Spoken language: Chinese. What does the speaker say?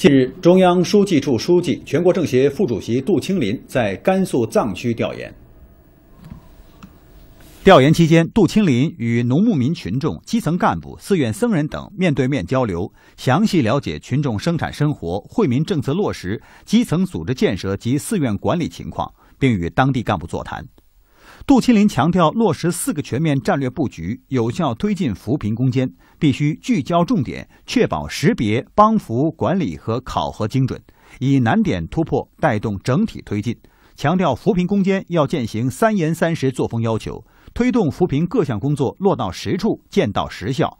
近日，中央书记处书记、全国政协副主席杜青林在甘肃藏区调研。调研期间，杜青林与农牧民群众、基层干部、寺院僧人等面对面交流，详细了解群众生产生活、惠民政策落实、基层组织建设及寺院管理情况，并与当地干部座谈。杜清林强调，落实四个全面战略布局，有效推进扶贫攻坚，必须聚焦重点，确保识别、帮扶、管理和考核精准，以难点突破带动整体推进。强调，扶贫攻坚要践行三严三实作风要求，推动扶贫各项工作落到实处、见到实效。